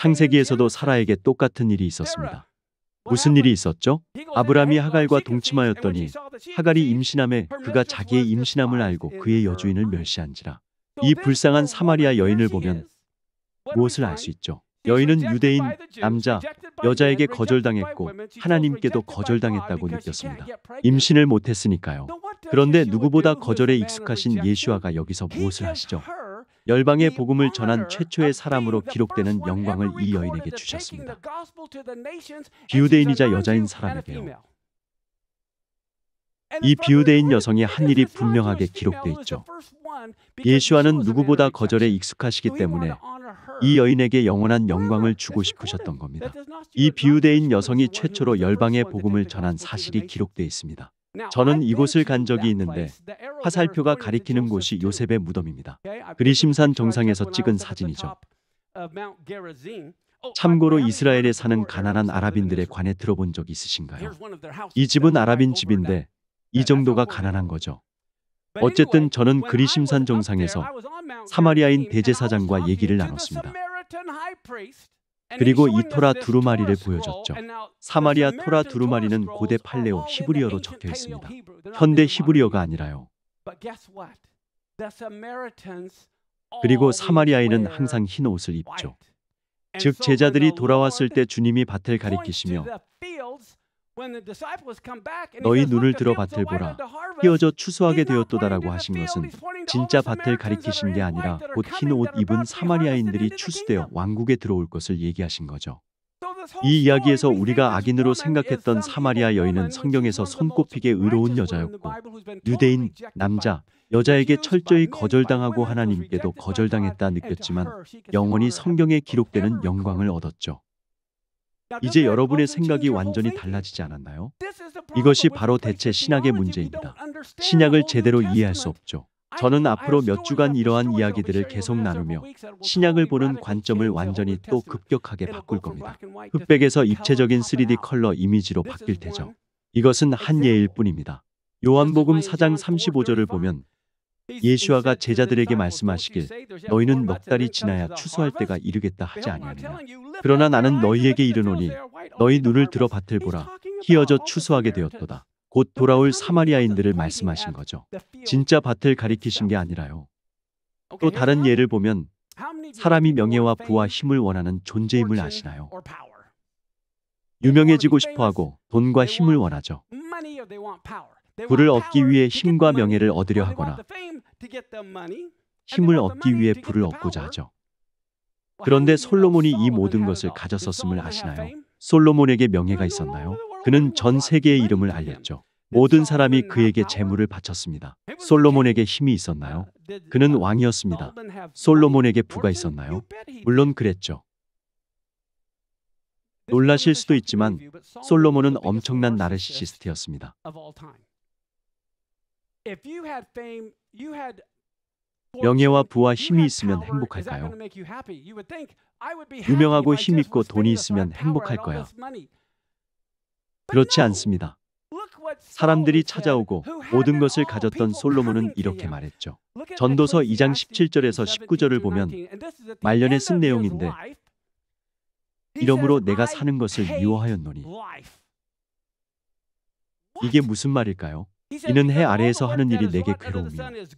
창세기에서도 사라에게 똑같은 일이 있었습니다. 무슨 일이 있었죠? 아브라함이 하갈과 동침하였더니 하갈이 임신함에 그가 자기의 임신함을 알고 그의 여주인을 멸시한지라. 이 불쌍한 사마리아 여인을 보면 무엇을 알 수 있죠? 여인은 유대인, 남자, 여자에게 거절당했고 하나님께도 거절당했다고 느꼈습니다. 임신을 못했으니까요. 그런데 누구보다 거절에 익숙하신 예수아가 여기서 무엇을 하시죠? 열방의 복음을 전한 최초의 사람으로 기록되는 영광을 이 여인에게 주셨습니다. 비유대인이자 여자인 사람에게요. 이 비유대인 여성의 한 일이 분명하게 기록돼 있죠. 예수와는 누구보다 거절에 익숙하시기 때문에 이 여인에게 영원한 영광을 주고 싶으셨던 겁니다. 이 비유대인 여성이 최초로 열방의 복음을 전한 사실이 기록돼 있습니다. 저는 이곳을 간 적이 있는데 화살표가 가리키는 곳이 요셉의 무덤입니다. 그리심산 정상에서 찍은 사진이죠. Oh, 참고로 이스라엘에 사는 가난한 아랍인들에 관해 들어본 적 있으신가요? 이 집은 아랍인 집인데 이 정도가 가난한 거죠. 어쨌든 저는 그리심산 정상에서 사마리아인 대제사장과 얘기를 나눴습니다. 그리고 이 토라 두루마리를 보여줬죠. 사마리아 토라 두루마리는 고대 팔레오 히브리어로 적혀 있습니다. 현대 히브리어가 아니라요. 그리고 사마리아인은 항상 흰 옷을 입죠. 즉 제자들이 돌아왔을 때 주님이 밭을 가리키시며 너희 눈을 들어 밭을 보라. 휘어져 추수하게 되었도다라고 하신 것은 진짜 밭을 가리키신 게 아니라 곧 흰 옷 입은 사마리아인들이 추수되어 왕국에 들어올 것을 얘기하신 거죠. 이 이야기에서 우리가 악인으로 생각했던 사마리아 여인은 성경에서 손꼽히게 의로운 여자였고 유대인 남자 여자에게 철저히 거절당하고 하나님께도 거절당했다 느꼈지만 영원히 성경에 기록되는 영광을 얻었죠. 이제 여러분의 생각이 완전히 달라지지 않았나요? 이것이 바로 대체 신학의 문제입니다. 신약을 제대로 이해할 수 없죠. 저는 앞으로 몇 주간 이러한 이야기들을 계속 나누며 신약을 보는 관점을 완전히 또 급격하게 바꿀 겁니다. 흑백에서 입체적인 3D 컬러 이미지로 바뀔 테죠. 이것은 한 예일 뿐입니다. 요한복음 4장 35절을 보면 예수아가 제자들에게 말씀하시길 너희는 넉 달이 지나야 추수할 때가 이르겠다 하지 아니하느냐 그러나 나는 너희에게 이르노니 너희 눈을 들어 밭을 보라 희어져 추수하게 되었도다 곧 돌아올 사마리아인들을 말씀하신 거죠 진짜 밭을 가리키신 게 아니라요 또 다른 예를 보면 사람이 명예와 부와 힘을 원하는 존재임을 아시나요? 유명해지고 싶어하고 돈과 힘을 원하죠. 부를 얻기 위해 힘과 명예를 얻으려 하거나 힘을 얻기 위해 부를 얻고자 하죠. 그런데 솔로몬이 이 모든 것을 가졌었음을 그 아시나요? 솔로몬에게 명예가 있었나요? 그는 전 세계의 이름을 알렸죠. 모든 사람이 그에게 재물을 바쳤습니다. 솔로몬에게 힘이 있었나요? 아, 그는 왕이었습니다. 솔로몬에게 부가 있었나요? 물론 그랬죠. 놀라실 수도 있지만 솔로몬은 엄청난 나르시시스트였습니다. 명예와 부와 힘이 있으면 행복할까요? 유명하고 힘있고 돈이 있으면 행복할 거야. 그렇지 않습니다. 사람들이 찾아오고 모든 것을 가졌던 솔로몬은 이렇게 말했죠. 전도서 2장 17절에서 19절을 보면 말년에 쓴 내용인데 이러므로 내가 사는 것을 미워하였노니 이게 무슨 말일까요? 이는 해 아래에서 하는 일이 내게 괴로움이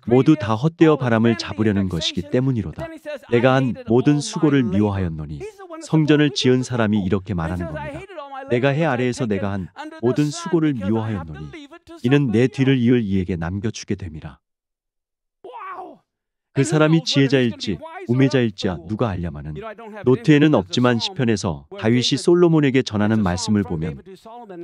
모두 다 헛되어 바람을 잡으려는 것이기 때문이로다. 내가 한 모든 수고를 미워하였노니 성전을 지은 사람이 이렇게 말하는 겁니다. 내가 해 아래에서 내가 한 모든 수고를 미워하였노니 이는 내 뒤를 이을 이에게 남겨주게 됨이라. 그 사람이 지혜자일지 우매자일지 누가 알랴마는 노트에는 없지만 시편에서 다윗이 솔로몬에게 전하는 말씀을 보면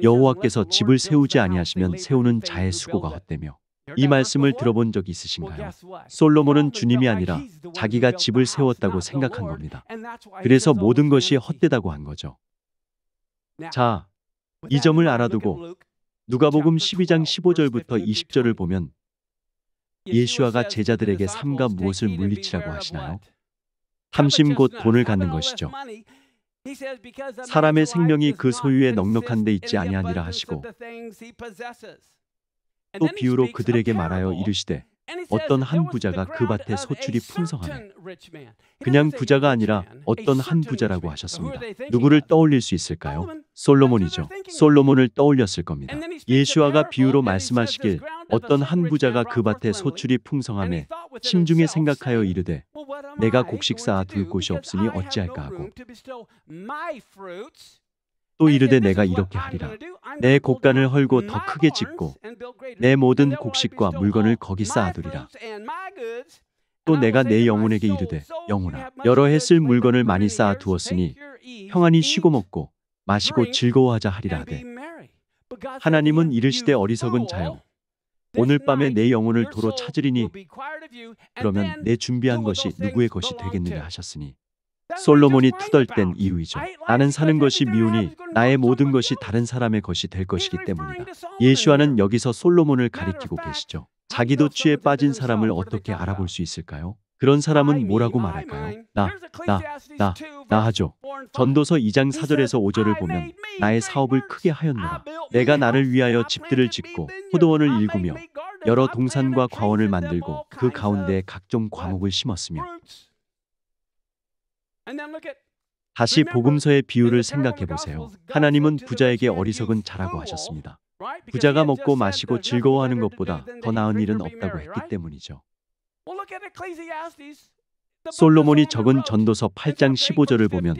여호와께서 집을 세우지 아니하시면 세우는 자의 수고가 헛되며 이 말씀을 들어본 적 있으신가요? 솔로몬은 주님이 아니라 자기가 집을 세웠다고 생각한 겁니다. 그래서 모든 것이 헛되다고 한 거죠. 자, 이 점을 알아두고 누가복음 12장 15절부터 20절을 보면 예수아가 제자들에게 삼가 무엇을 물리치라고 하시나요? 탐심 곧 돈을 갖는 것이죠. 사람의 생명이 그 소유에 넉넉한 데 있지 아니하니라 하시고 또 비유로 그들에게 말하여 이르시되 그 어떤 한 부자가 그 밭에 소출이 풍성하네. 그냥 부자가 아니라 어떤 한 부자라고 하셨습니다. 누구를 떠올릴 수 있을까요? 솔로몬이죠. 솔로몬을 떠올렸을 겁니다. 예수아가 비유로 말씀하시길 어떤 한 부자가 그 밭에 소출이 풍성함에 심중에 생각하여 이르되 내가 곡식 쌓아 둘 곳이 없으니 어찌할까 하고 또 이르되 내가 이렇게 하리라 내 곡간을 헐고 더 크게 짓고 내 모든 곡식과 물건을 거기 쌓아두리라. 또 내가 내 영혼에게 이르되 영혼아 여러 해 쓸 물건을 많이 쌓아 두었으니 평안히 쉬고 먹고 마시고 즐거워하자 하리라 하되 하나님은 이르시되 어리석은 자여 오늘 밤에 내 영혼을 도로 찾으리니 그러면 내 준비한 것이 누구의 것이 되겠느냐 하셨으니 솔로몬이 투덜댄 이유이죠. 나는 사는 것이 그 미우니 나의 모든 것이 다른 사람의 것이 될 것이기 때문이다. 예수와는 여기서 솔로몬을 가리키고 계시죠. 자기도 취에 그 빠진 사람을 어떻게 알아볼 수 있을까요? 그런 사람은 뭐라고 말할까요? 나, 나, 나, 나 하죠. 전도서 2장 4절에서 5절을 보면 나의 사업을 크게 하였노라. 내가 나를 위하여 집들을 짓고 포도원을 일구며 여러 동산과 과원을 만들고 그 가운데 각종 과목을 심었으며 다시 복음서의 비유를 생각해 보세요. 하나님은 부자에게 어리석은 자라고 하셨습니다. 부자가 먹고 마시고 즐거워하는 것보다 더 나은 일은 없다고 했기 때문이죠. 솔로몬이 적은 전도서 8장 15절을 보면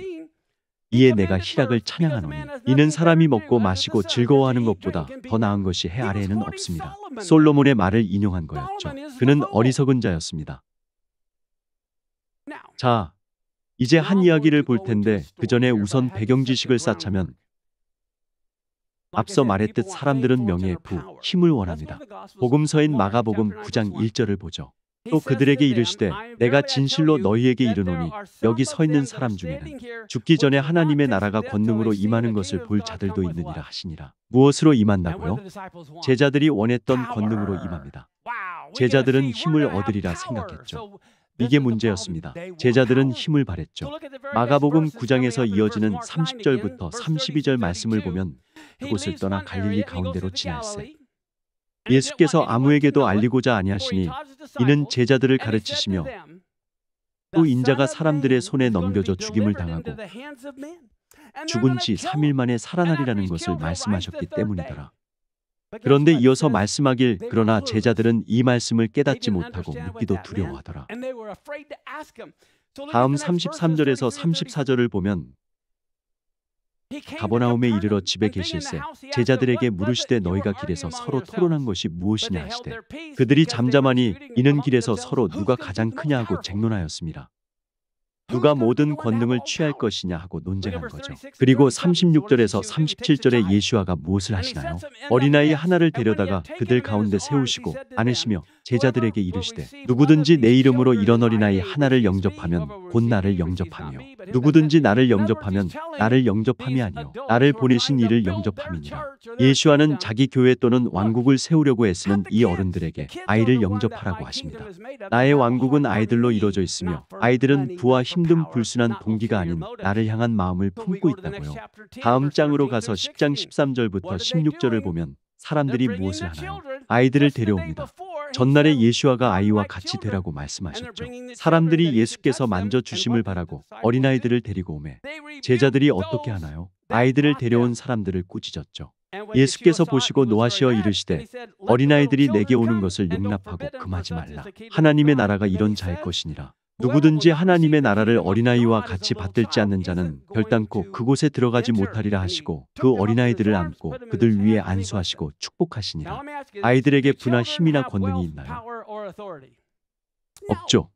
이에 내가 희락을 찬양하노니 이는 사람이 먹고 마시고 즐거워하는 것보다 더 나은 것이 해 아래에는 없습니다. 솔로몬의 말을 인용한 거였죠. 그는 어리석은 자였습니다. 자, 이제 한 이야기를 볼 텐데 그 전에 우선 배경 지식을 쌓자면 앞서 말했듯 사람들은 명예의 부, 힘을 원합니다. 복음서인 마가복음 9장 1절을 보죠. 또 그들에게 이르시되 내가 진실로 너희에게 이르노니 여기 서 있는 사람 중에는 죽기 전에 하나님의 나라가 권능으로 임하는 것을 볼 자들도 있느니라 하시니라. 무엇으로 임한다고요? 제자들이 원했던 권능으로 임합니다. 제자들은 힘을 얻으리라 생각했죠. 이게 문제였습니다. 제자들은 힘을 발했죠. 마가복음 9장에서 이어지는 30절부터 32절 말씀을 보면 그곳을 떠나 갈릴리 가운데로 지날세 예수께서 아무에게도 알리고자 아니하시니 이는 제자들을 가르치시며 또 인자가 사람들의 손에 넘겨져 죽임을 당하고 죽은 지 3일 만에 살아나리라는 것을 말씀하셨기 때문이더라. 그런데 이어서 말씀하길 그러나 제자들은 이 말씀을 깨닫지 못하고 묻기도 두려워하더라. 다음 33절에서 34절을 보면 가버나움에 이르러 집에 계실세 제자들에게 물으시되 너희가 길에서 서로 토론한 것이 무엇이냐 하시되 그들이 잠잠하니 이는 길에서 서로 누가 가장 크냐 하고 쟁론하였습니다. 누가 모든 권능을 취할 것이냐 하고 논쟁한 거죠. 그리고 36절에서 37절에 예수아가 무엇을 하시나요? 어린아이 하나를 데려다가 그들 가운데 세우시고 안으시며 제자들에게 이르시되 누구든지 내 이름으로 이런 어린아이 하나를 영접하면 곧 나를 영접하며 누구든지 나를 영접하면 나를 영접함이 아니요 나를 보내신 이를 영접함이니라. 예수아는 자기 교회 또는 왕국을 세우려고 애쓰는 이 어른들에게 아이를 영접하라고 하십니다. 나의 왕국은 아이들로 이루어져 있으며 아이들은 부와 힘 힘든 불순한 동기가 아닌 나를 향한 마음을 품고 있다고요. 다음 장으로 가서 10장 13절부터 16절을 보면 사람들이 무엇을 하나요? 아이들을 데려옵니다. 전날에 예수와가 아이와 같이 되라고 말씀하셨죠. 사람들이 예수께서 만져 주심을 바라고 어린아이들을 데리고 오매 제자들이 어떻게 하나요? 아이들을 데려온 사람들을 꾸짖었죠. 예수께서 보시고 노하시어 이르시되 어린아이들이 내게 오는 것을 용납하고 금하지 말라. 하나님의 나라가 이런 자의 것이니라. 누구든지 하나님의 나라를 어린아이와 같이 받들지 않는 자는 결단코 그곳에 들어가지 못하리라 하시고 그 어린아이들을 안고 그들 위에 안수하시고 축복하시니라. 아이들에게 분화 힘이나 권능이 있나요? 없죠.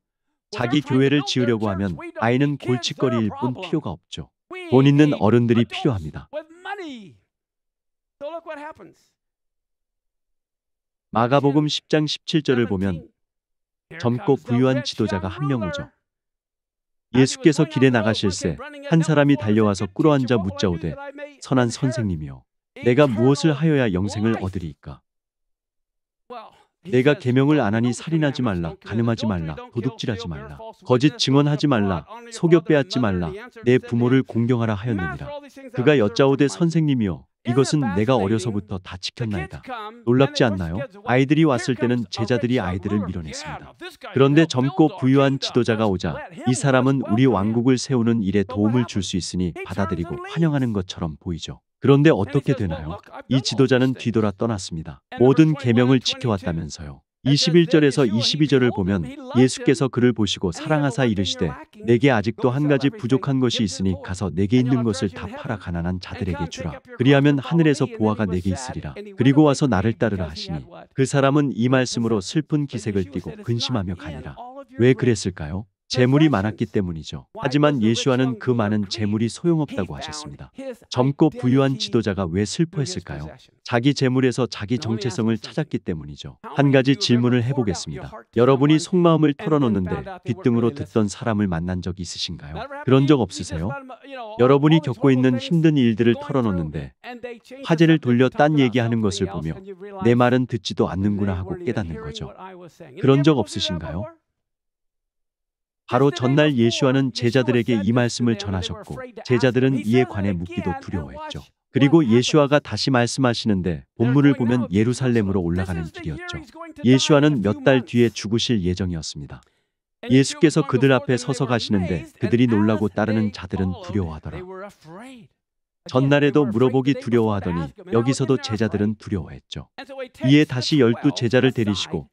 자기 교회를 지으려고 하면 아이는 골칫거리일 뿐 필요가 없죠. 돈 있는 어른들이 필요합니다. 마가복음 10장 17절을 보면 젊고 부유한 지도자가 한 명 오죠. 예수께서 길에 나가실새 한 사람이 달려와서 꿇어앉아 묻자오되 선한 선생님이여 내가 무엇을 하여야 영생을 얻으리이까 내가 계명을 안 하니 살인하지 말라 가늠하지 말라 도둑질하지 말라 거짓 증언하지 말라 속여 빼앗지 말라 내 부모를 공경하라 하였느니라 그가 여짜오되 선생님이여 이것은 내가 어려서부터 다 지켰나이다. 놀랍지 않나요? 아이들이 왔을 때는 제자들이 아이들을 밀어냈습니다. 그런데 젊고 부유한 지도자가 오자 이 사람은 우리 왕국을 세우는 일에 도움을 줄 수 있으니 받아들이고 환영하는 것처럼 보이죠. 그런데 어떻게 되나요? 이 지도자는 뒤돌아 떠났습니다. 모든 계명을 지켜왔다면서요. 21절에서 22절을 보면 예수께서 그를 보시고 사랑하사 이르시되 내게 아직도 한 가지 부족한 것이 있으니 가서 내게 있는 것을 다 팔아 가난한 자들에게 주라 그리하면 하늘에서 보아가 내게 있으리라 그리고 와서 나를 따르라 하시니 그 사람은 이 말씀으로 슬픈 기색을 띠고 근심하며 가니라 왜 그랬을까요? 재물이 많았기 때문이죠. 하지만 예수와는 그 많은 재물이 소용없다고 하셨습니다. 젊고 부유한 지도자가 왜 슬퍼했을까요? 자기 재물에서 자기 정체성을 찾았기 때문이죠. 한 가지 질문을 해보겠습니다. 여러분이 속마음을 털어놓는데 뒷등으로 듣던 사람을 만난 적 있으신가요? 그런 적 없으세요? 여러분이 겪고 있는 힘든 일들을 털어놓는데 화제를 돌려 딴 얘기하는 것을 보며 내 말은 듣지도 않는구나 하고 깨닫는 거죠. 그런 적 없으신가요? 바로 전날 예수와는 제자들에게 이 말씀을 전하셨고 제자들은 이에 관해 묻기도 두려워했죠. 그리고 예수아가 다시 말씀하시는데 본문을 보면 예루살렘으로 올라가는 길이었죠. 예수아는몇 달 뒤에 죽으실 예정이었습니다. 예수께서 그들 앞에 서서 가시는데 그들이 놀라고 따르는 자들은 두려워하더라. 전날에도 물어보기 두려워하더니 여기서도 제자들은 두려워했죠. 이에 다시 열두 제자를 데리시고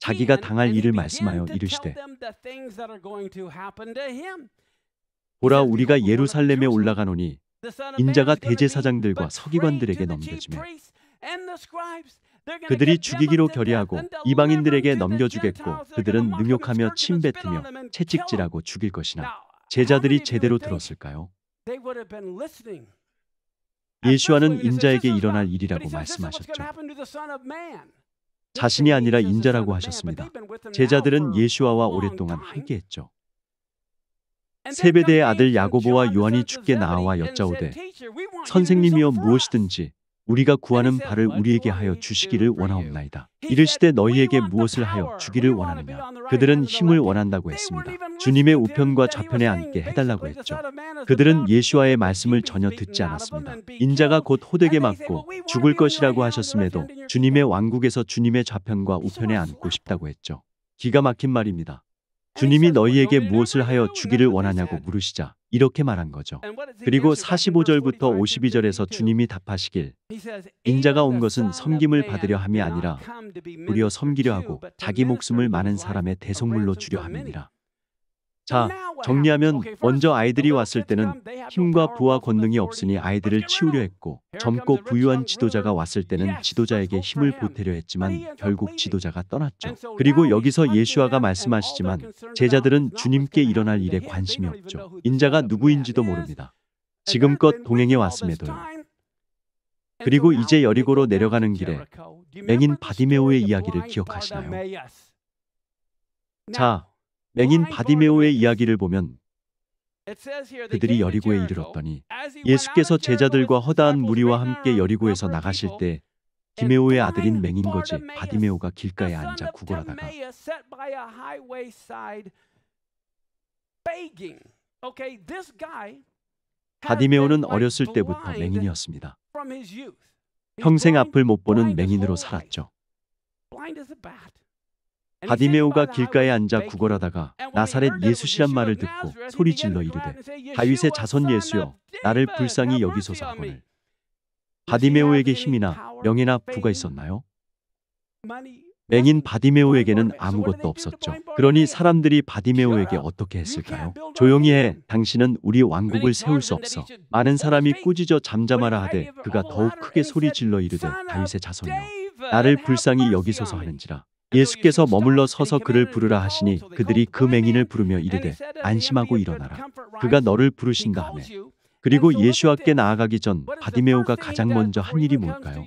자기가 당할 일을 말씀하여 이르시되 보라 우리가 예루살렘에 올라가노니 인자가 대제사장들과 서기관들에게 넘겨지며 그들이 죽이기로 결의하고 이방인들에게 넘겨주겠고 그들은 능욕하며 침뱉으며 채찍질하고 죽일 것이나 제자들이 제대로 들었을까요? 예수와는 인자에게 일어날 일이라고 말씀하셨죠. 자신이 아니라 인자라고 하셨습니다. 제자들은 예수와와 오랫동안 함께했죠. 세베대의 아들 야고보와 요한이 죽게 나와 여짜오되 선생님이여 무엇이든지 우리가 구하는 바를 우리에게 하여 주시기를 원하옵나이다. 이르시되 너희에게 무엇을 하여 주기를 원하느냐. 그들은 힘을 원한다고 했습니다. 주님의 우편과 좌편에 앉게 해달라고 했죠. 그들은 예수와의 말씀을 전혀 듣지 않았습니다. 인자가 곧 호되게 맞고 죽을 것이라고 하셨음에도 주님의 왕국에서 주님의 좌편과 우편에 앉고 싶다고 했죠. 기가 막힌 말입니다. 주님이 너희에게 무엇을 하여 주기를 원하냐고 물으시자 이렇게 말한 거죠. 그리고 45절부터 52절에서 주님이 답하시길 인자가 온 것은 섬김을 받으려 함이 아니라 무려 섬기려 하고 자기 목숨을 많은 사람의 대속물로 주려 함이니라. 자, 정리하면 먼저 아이들이 왔을 때는 힘과 부와 권능이 없으니 아이들을 치우려 했고 젊고 부유한 지도자가 왔을 때는 지도자에게 힘을 보태려 했지만 결국 지도자가 떠났죠. 그리고 여기서 예수아가 말씀하시지만 제자들은 주님께 일어날 일에 관심이 없죠. 인자가 누구인지도 모릅니다. 지금껏 동행해 왔음에도요. 그리고 이제 여리고로 내려가는 길에 맹인 바디메오의 이야기를 기억하시나요? 자, 맹인 바디메오의 이야기를 보면 그들이 여리고에 이르렀더니 예수께서 제자들과 허다한 무리와 함께 여리고에서 나가실 때 디메오의 아들인 맹인 거지 바디메오가 길가에 앉아 구걸하다가 바디메오는 어렸을 때부터 맹인이었습니다. 평생 앞을 못 보는 맹인으로 살았죠. 바디메오가 길가에 앉아 구걸하다가 나사렛 예수시란 말을 듣고 소리질러 이르되 다윗의 자손 예수여 나를 불쌍히 여기소서 하거늘 바디메오에게 힘이나 명예나 부가 있었나요? 맹인 바디메오에게는 아무것도 없었죠. 그러니 사람들이 바디메오에게 어떻게 했을까요? 조용히 해. 당신은 우리 왕국을 세울 수 없어. 많은 사람이 꾸짖어 잠잠하라 하되 그가 더욱 크게 소리 질러 이르되 다윗의 자손이여 나를 불쌍히 여기소서 하는지라. 예수께서 머물러 서서 그를 부르라 하시니 그들이 그, 그 맹인을 부르며 이르되 안심하고 일어나라. 그가 너를 부르신다 하며 그리고 예수와께 나아가기 전 바디메오가 가장 먼저 한 일이 뭘까요?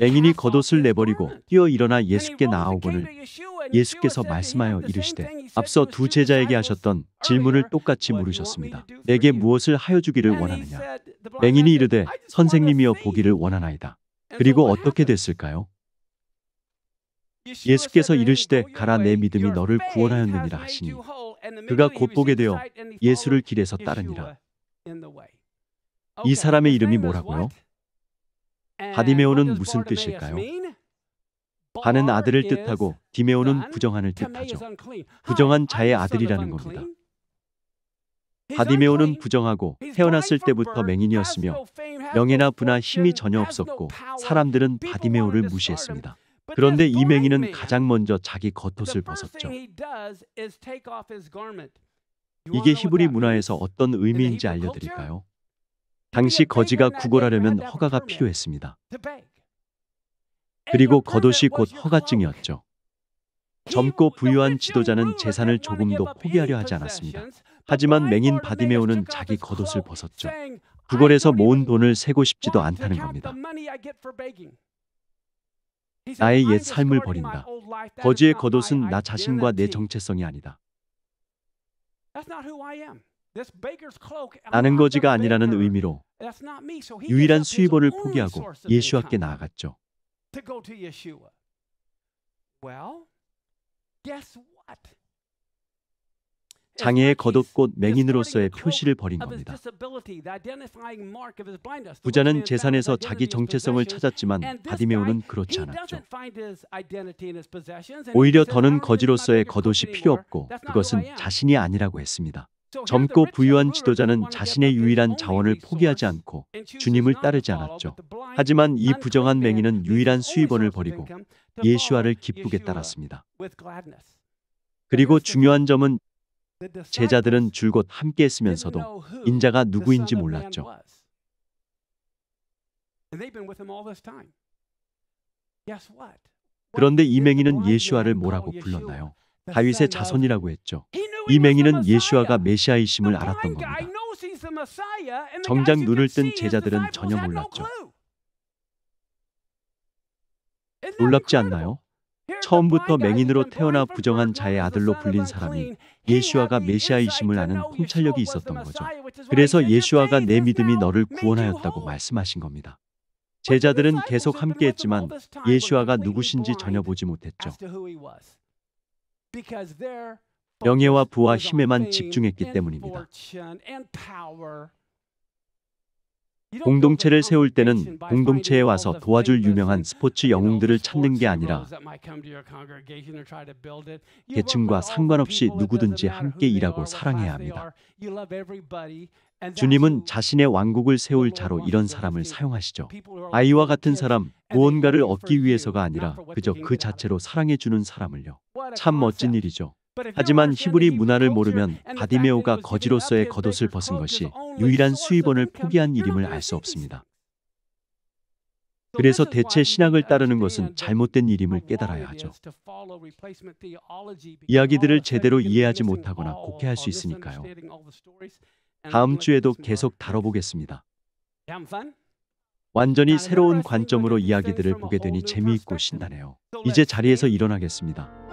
맹인이 겉옷을 내버리고 뛰어 일어나 예수께 나아오거늘 예수께서 말씀하여 이르시되 앞서 두 제자에게 하셨던 질문을 똑같이 물으셨습니다. 내게 무엇을 하여 주기를 원하느냐? 맹인이 이르되 선생님이여 보기를 원하나이다. 그리고 어떻게 됐을까요? 예수께서 이르시되 가라 내 믿음이 너를 구원하였느니라 하시니 그가 곧 보게 되어 예수를 길에서 따르니라. 이 사람의 이름이 뭐라고요? 바디메오는 무슨 뜻일까요? 바는 아들을 뜻하고 디메오는 부정한을 뜻하죠. 부정한 자의 아들이라는 겁니다. 바디메오는 부정하고 태어났을 때부터 맹인이었으며 명예나 부나 힘이 전혀 없었고 사람들은 바디메오를 무시했습니다. 그런데 이맹이는 가장 먼저 자기 겉옷을 벗었죠. 이게 히브리 문화에서 어떤 의미인지 알려드릴까요? 당시 거지가 구걸하려면 허가가 필요했습니다. 그리고 겉옷이 곧 허가증이었죠. 젊고 부유한 지도자는 재산을 조금도 포기하려 하지 않았습니다. 하지만 맹인 바디메오는 자기 겉옷을 벗었죠. 구걸에서 모은 돈을 세고 싶지도 않다는 겁니다. 나의 옛 삶을 버린다. 거지의 겉옷은 나 자신과 내 정체성이 아니다. 나는 거지가 아니라는 의미로 유일한 수입원을 포기하고 예수께 나아갔죠. 장애의 겉옷꽃 맹인으로서의 표시를 벌인 겁니다. 부자는 재산에서 자기 정체성을 찾았지만 바디메오는 그렇지 않았죠. 오히려 더는 거지로서의 겉옷이 필요 없고 그것은 자신이 아니라고 했습니다. 젊고 부유한 지도자는 자신의 유일한 자원을 포기하지 않고 주님을 따르지 않았죠. 하지만 이 부정한 맹인은 유일한 수입원을 버리고 예수아를 기쁘게 따랐습니다. 그리고 중요한 점은 제자들은 줄곧 함께 했으면서도 인자가 누구인지 몰랐죠. 그런데 이맹이는 예수아를 뭐라고 불렀나요? 다윗의 자손이라고 했죠. 이맹이는 예수아가 메시아이심을 알았던 겁니다. 정작 눈을 뜬 제자들은 전혀 몰랐죠. 놀랍지 않나요? 처음부터 맹인으로 태어나 부정한 자의 아들로 불린 사람이 예수아가 메시아이심을 아는 통찰력이 있었던 거죠. 그래서 예수아가 내 믿음이 너를 구원하였다고 말씀하신 겁니다. 제자들은 계속 함께했지만 예수아가 누구신지 전혀 보지 못했죠. 명예와 부와 힘에만 집중했기 때문입니다. 공동체를 세울 때는 공동체에 와서 도와줄 유명한 스포츠 영웅들을 찾는 게 아니라 계층과 상관없이 누구든지 함께 일하고 사랑해야 합니다. 주님은 자신의 왕국을 세울 자로 이런 사람을 사용하시죠. 아이와 같은 사람, 무언가를 얻기 위해서가 아니라 그저 그 자체로 사랑해주는 사람을요. 참 멋진 일이죠. 하지만 히브리 문화를 모르면 바디메오가 거지로서의 겉옷을 벗은 것이 유일한 수입원을 포기한 일임을 알 수 없습니다. 그래서 대체 신학을 따르는 것은 잘못된 일임을 깨달아야 하죠. 이야기들을 제대로 이해하지 못하거나 곡해할 수 있으니까요. 다음 주에도 계속 다뤄보겠습니다. 완전히 새로운 관점으로 이야기들을 보게 되니 재미있고 신나네요. 이제 자리에서 일어나겠습니다.